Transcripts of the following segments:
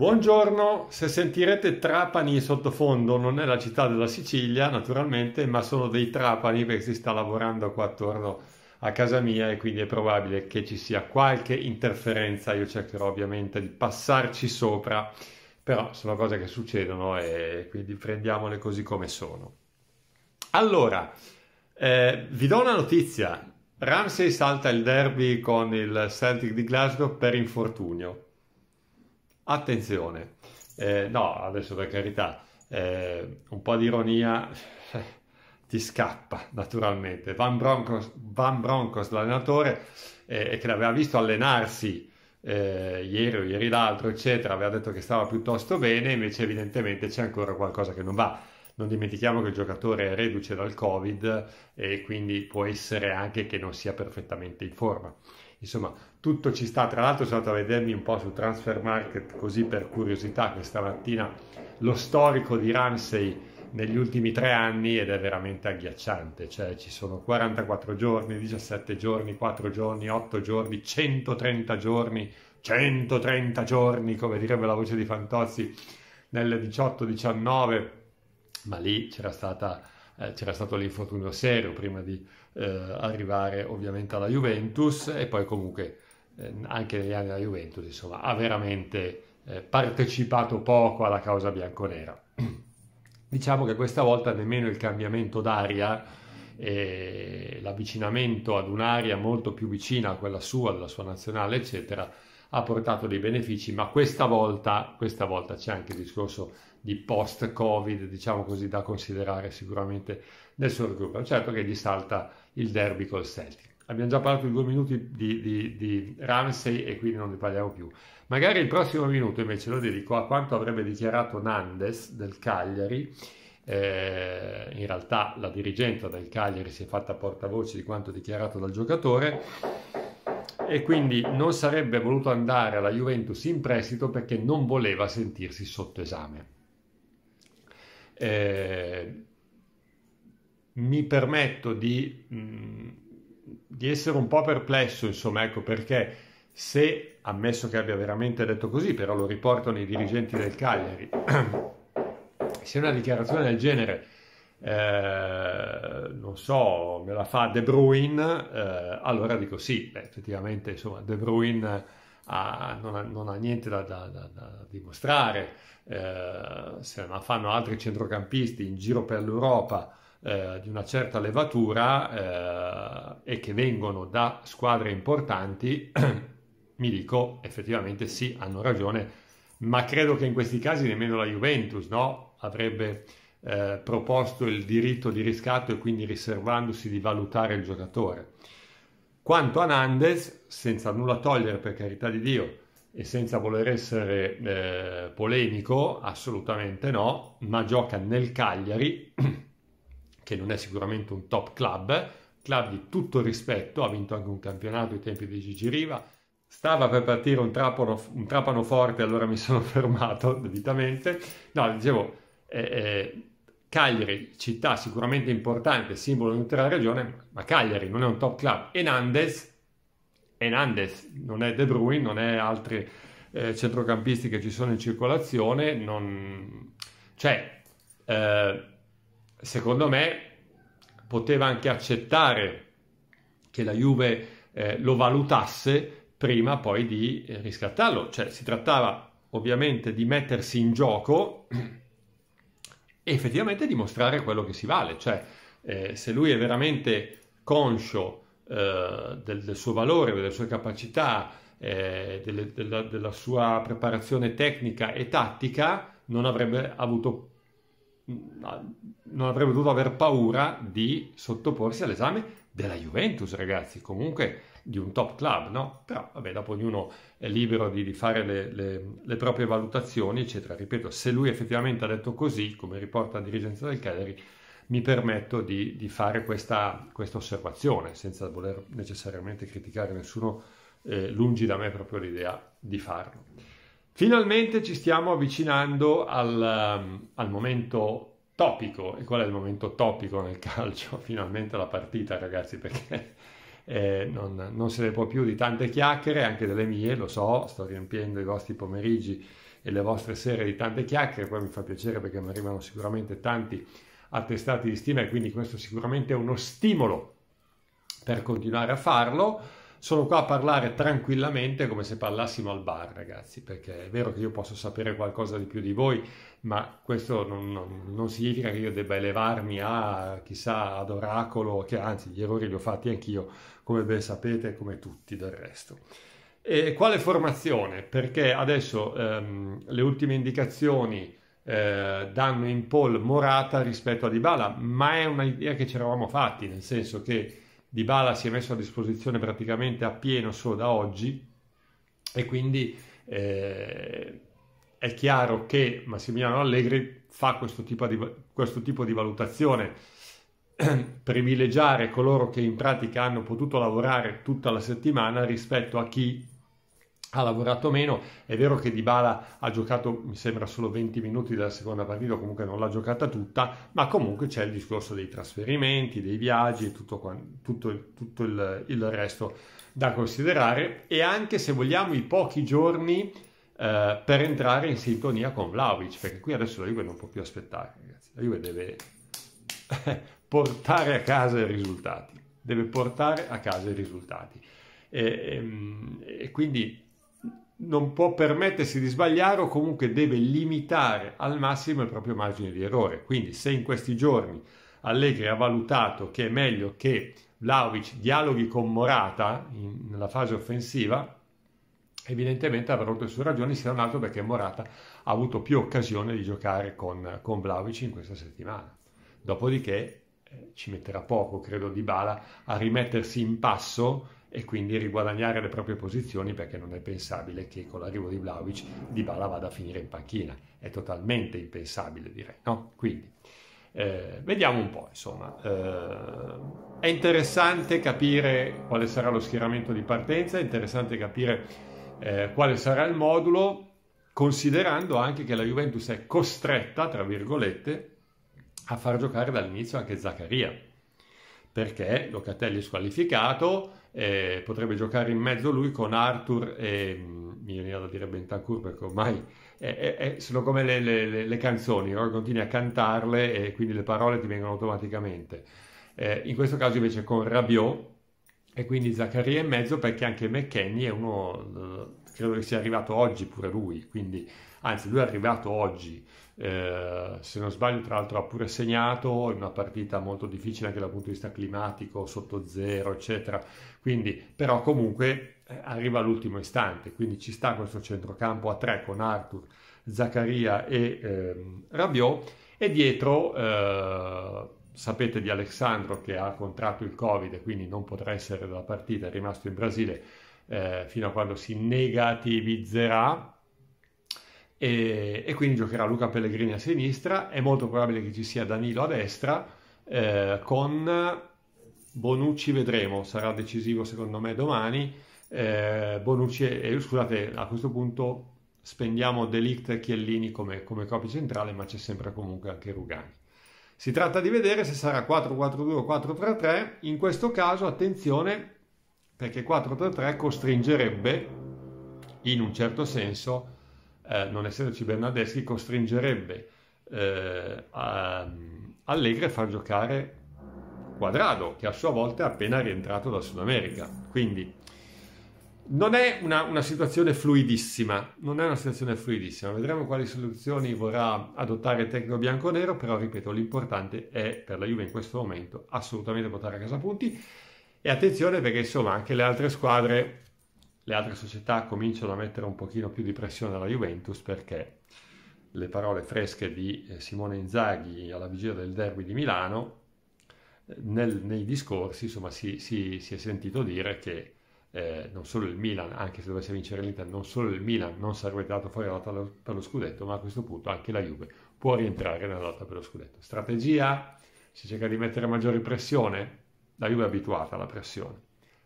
Buongiorno, se sentirete Trapani sottofondo non è la città della Sicilia naturalmente, ma sono dei Trapani perché si sta lavorando qua attorno a casa mia e quindi è probabile che ci sia qualche interferenza, io cercherò ovviamente di passarci sopra, però sono cose che succedono e quindi prendiamole così come sono. Allora, eh, vi do una notizia, Ramsey salta il derby con il Celtic di Glasgow per infortunio. Attenzione, eh, no, adesso per carità, eh, un po' di ironia ti scappa naturalmente. Van Broncos, Van Broncos l'allenatore, eh, che l'aveva visto allenarsi eh, ieri o ieri l'altro, eccetera, aveva detto che stava piuttosto bene, invece evidentemente c'è ancora qualcosa che non va. Non dimentichiamo che il giocatore è reduce dal Covid eh, e quindi può essere anche che non sia perfettamente in forma. Insomma, tutto ci sta. Tra l'altro sono andato a vedermi un po' su Transfer Market così per curiosità questa mattina lo storico di Ramsey negli ultimi tre anni ed è veramente agghiacciante, cioè ci sono 44 giorni, 17 giorni, 4 giorni, 8 giorni, 130 giorni, 130 giorni, come direbbe la voce di Fantozzi, nel 18-19, ma lì c'era stata eh, c'era stato l'infortunio serio prima di eh, arrivare ovviamente alla Juventus e poi comunque eh, anche negli anni della Juventus, insomma, ha veramente eh, partecipato poco alla causa bianconera. diciamo che questa volta nemmeno il cambiamento d'aria e l'avvicinamento ad un'aria molto più vicina a quella sua, alla sua nazionale, eccetera, ha portato dei benefici, ma questa volta, questa volta c'è anche il discorso di post-Covid, diciamo così, da considerare sicuramente nel suo gruppo. Certo che gli salta il derby col Celtic. Abbiamo già parlato di due minuti di, di, di Ramsey e quindi non ne parliamo più. Magari il prossimo minuto invece lo dedico a quanto avrebbe dichiarato Nandes del Cagliari. Eh, in realtà la dirigenza del Cagliari si è fatta portavoce di quanto dichiarato dal giocatore e quindi non sarebbe voluto andare alla Juventus in prestito perché non voleva sentirsi sotto esame. Eh, mi permetto di, mh, mm, di, essere un po' perplesso, insomma, ecco perché se, ammesso che abbia veramente detto così, però lo riportano i dirigenti del Cagliari, se una dichiarazione del genere eh, non so, me la fa De Bruyne, eh, allora dico sì, beh, effettivamente insomma De Bruyne eh, ha, non, ha, non, ha, niente da, da, da, da dimostrare, eh, se la fanno altri centrocampisti in giro per l'Europa eh, di una certa levatura eh, e che vengono da squadre importanti, mi dico effettivamente sì, hanno ragione, ma credo che in questi casi nemmeno la Juventus no? avrebbe eh, proposto il diritto di riscatto e quindi riservandosi di valutare il giocatore. Quanto a Nandes, senza nulla togliere per carità di Dio e senza voler essere eh, polemico, assolutamente no, ma gioca nel Cagliari, che non è sicuramente un top club, club di tutto rispetto, ha vinto anche un campionato ai tempi di Gigi Riva, Stava per partire un trapano, un trapano forte, allora mi sono fermato debitamente. No, dicevo, eh, eh, Cagliari, città sicuramente importante, simbolo di tutta la regione, ma Cagliari non è un top club. Enandes, Enandes non è De Bruyne, non è altri eh, centrocampisti che ci sono in circolazione, non... cioè, eh, secondo me poteva anche accettare che la Juve eh, lo valutasse prima poi di riscattarlo, cioè si trattava ovviamente di mettersi in gioco e effettivamente dimostrare quello che si vale, cioè eh, se lui è veramente conscio eh, del, del, suo valore, delle sue capacità, eh, delle, della, della, sua preparazione tecnica e tattica, non avrebbe avuto mm, non avrebbe dovuto aver paura di sottoporsi all'esame della Juventus, ragazzi, comunque di un top club, no? Però, vabbè, dopo ognuno è libero di, di fare le, le, le, proprie valutazioni, eccetera. Ripeto, se lui effettivamente ha detto così, come riporta la dirigenza del Cagliari, mi permetto di, di fare questa, questa, osservazione, senza voler necessariamente criticare nessuno, eh, lungi da me proprio l'idea di farlo. Finalmente ci stiamo avvicinando al, al momento topico. E qual è il momento topico nel calcio? Finalmente la partita, ragazzi, perché eh, non, non, se ne può più di tante chiacchiere, anche delle mie, lo so, sto riempiendo i vostri pomeriggi e le vostre sere di tante chiacchiere, poi mi fa piacere perché mi arrivano sicuramente tanti attestati di stima e quindi questo sicuramente è uno stimolo per continuare a farlo sono qua a parlare tranquillamente come se parlassimo al bar, ragazzi, perché è vero che io posso sapere qualcosa di più di voi, ma questo non, non, non significa che io debba elevarmi a chissà ad oracolo, che anzi gli errori li ho fatti anch'io, come ben sapete, come tutti del resto. E quale formazione? Perché adesso ehm, le ultime indicazioni eh, danno in poll Morata rispetto a Dybala, ma è un'idea che ci eravamo fatti, nel senso che di Bala si è messo a disposizione praticamente a pieno solo da oggi e quindi eh, è chiaro che Massimiliano Allegri fa questo tipo di, questo tipo di valutazione privilegiare coloro che in pratica hanno potuto lavorare tutta la settimana rispetto a chi ha lavorato meno, è vero che Dybala ha giocato mi sembra solo 20 minuti della seconda partita, comunque non l'ha giocata tutta, ma comunque c'è il discorso dei trasferimenti, dei viaggi e tutto, tutto, tutto il, il, resto da considerare e anche se vogliamo i pochi giorni eh, per entrare in sintonia con Vlaovic, perché qui adesso la Juve non può più aspettare, ragazzi. la Juve deve portare a casa i risultati, deve portare a casa i risultati. e, e, ehm, e quindi non può permettersi di sbagliare o comunque deve limitare al massimo il proprio margine di errore. Quindi se in questi giorni Allegri ha valutato che è meglio che Vlaovic dialoghi con Morata in, nella fase offensiva, evidentemente avrà avuto le sue ragioni, se non altro perché Morata ha avuto più occasione di giocare con, con Vlaovic in questa settimana. Dopodiché eh, ci metterà poco, credo, Di Bala a rimettersi in passo e quindi riguadagnare le proprie posizioni perché non è pensabile che con l'arrivo di Vlaovic Dybala vada a finire in panchina, è totalmente impensabile direi, no? Quindi eh, vediamo un po', insomma, eh, è interessante capire quale sarà lo schieramento di partenza, è interessante capire eh, quale sarà il modulo, considerando anche che la Juventus è costretta, tra virgolette, a far giocare dall'inizio anche Zaccaria perché Locatelli è squalificato, eh, potrebbe giocare in mezzo lui con Arthur e mm, mi veniva da dire Bentancur perché ormai eh, eh, sono come le, le, le canzoni, no? continui a cantarle e quindi le parole ti vengono automaticamente. Eh, in questo caso invece con Rabiot e quindi Zaccaria in mezzo perché anche McKenny è uno, eh, credo che sia arrivato oggi pure lui, quindi anzi lui è arrivato oggi, eh, se non sbaglio tra l'altro ha pure segnato in una partita molto difficile anche dal punto di vista climatico, sotto zero eccetera, quindi però comunque eh, arriva all'ultimo istante, quindi ci sta questo centrocampo a tre con Arthur, Zaccaria e ehm, Rabiot e dietro... Eh, sapete di Alessandro che ha contratto il Covid e quindi non potrà essere dalla partita, è rimasto in Brasile eh, fino a quando si negativizzerà e, e quindi giocherà Luca Pellegrini a sinistra, è molto probabile che ci sia Danilo a destra eh, con Bonucci vedremo, sarà decisivo secondo me domani. Eh, Bonucci e scusate, a questo punto spendiamo Delict e Chiellini come, come copia centrale, ma c'è sempre comunque anche Rugani. Si tratta di vedere se sarà 4-4-2 o 4-3-3. In questo caso, attenzione, perché 4-3-3 costringerebbe in un certo senso eh, non essendoci Bernardeschi, costringerebbe eh, a, Allegri a far giocare Quadrado, che a sua volta è appena rientrato dal Sud America. Quindi non è una, una, situazione fluidissima, non è una situazione fluidissima. Vedremo quali soluzioni vorrà adottare il tecnico bianco-nero, però ripeto, l'importante è per la Juve in questo momento assolutamente portare a casa punti. E attenzione perché insomma anche le altre squadre le altre società cominciano a mettere un pochino più di pressione alla Juventus perché le parole fresche di eh, Simone Inzaghi alla vigilia del derby di Milano, eh, nel, nei discorsi insomma, si, si, si, è sentito dire che eh, non solo il Milan, anche se dovesse vincere l'Inter, non solo il Milan non sarebbe dato fuori dalla lotta per lo scudetto, ma a questo punto anche la Juve può rientrare nella lotta per lo scudetto. Strategia? Si cerca di mettere maggiore pressione? La Juve è abituata alla pressione,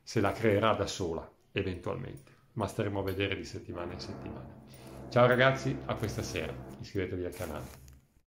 se la creerà da sola eventualmente, ma staremo a vedere di settimana in settimana. Ciao ragazzi, a questa sera, iscrivetevi al canale.